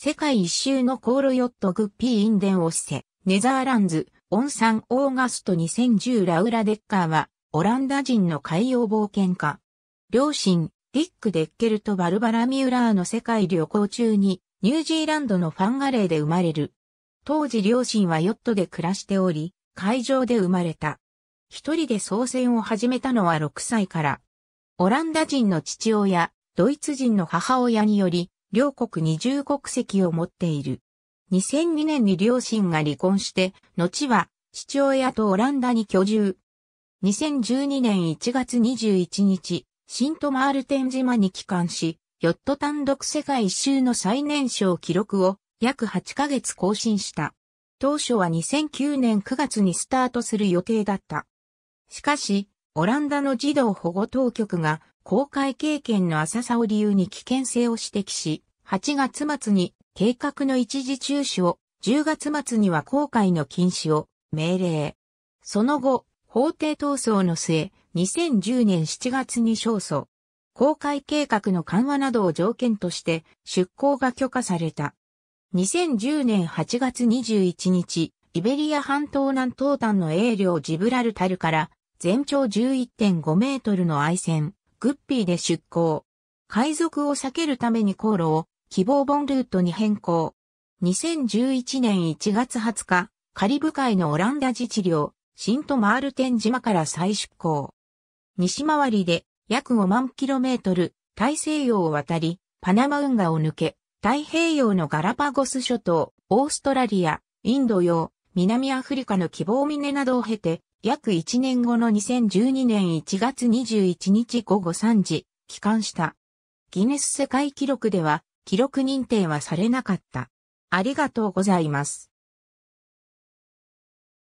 世界一周の航路ヨットグッピーインデンオッセ、ネザーランズ、オンサンオーガスト2010ラウラ・デッカーは、オランダ人の海洋冒険家。両親、ディック・デッケルとバルバラ・ミューラーの世界旅行中に、ニュージーランドのファンガレーで生まれる。当時両親はヨットで暮らしており、海上で生まれた。一人で操船を始めたのは6歳から。オランダ人の父親、ドイツ人の母親により、両国二重国籍を持っている。2002年に両親が離婚して、後は父親とオランダに居住。2012年1月21日、シントマールテン島に帰還し、ヨット単独世界一周の最年少記録を約8ヶ月更新した。当初は2009年9月にスタートする予定だった。しかし、オランダの児童保護当局が公開経験の浅さを理由に危険性を指摘し、8月末に計画の一時中止を、10月末には公開の禁止を命令。その後、法廷闘争の末、2010年7月に勝訴。公開計画の緩和などを条件として出港が許可された。2010年8月21日、イベリア半島南東端の営領ジブラルタルから全長11.5メートルの愛船、グッピーで出港。海賊を避けるために航路を希望本ルートに変更。2011年1月20日、カリブ海のオランダ自治領、シントマールテン島から再出港。西回りで約5万キロメートル、大西洋を渡り、パナマ運河を抜け、太平洋のガラパゴス諸島、オーストラリア、インド洋、南アフリカの希望峰などを経て、約1年後の2012年1月21日午後3時、帰還した。ギネス世界記録では、記録認定はされなかった。ありがとうございます。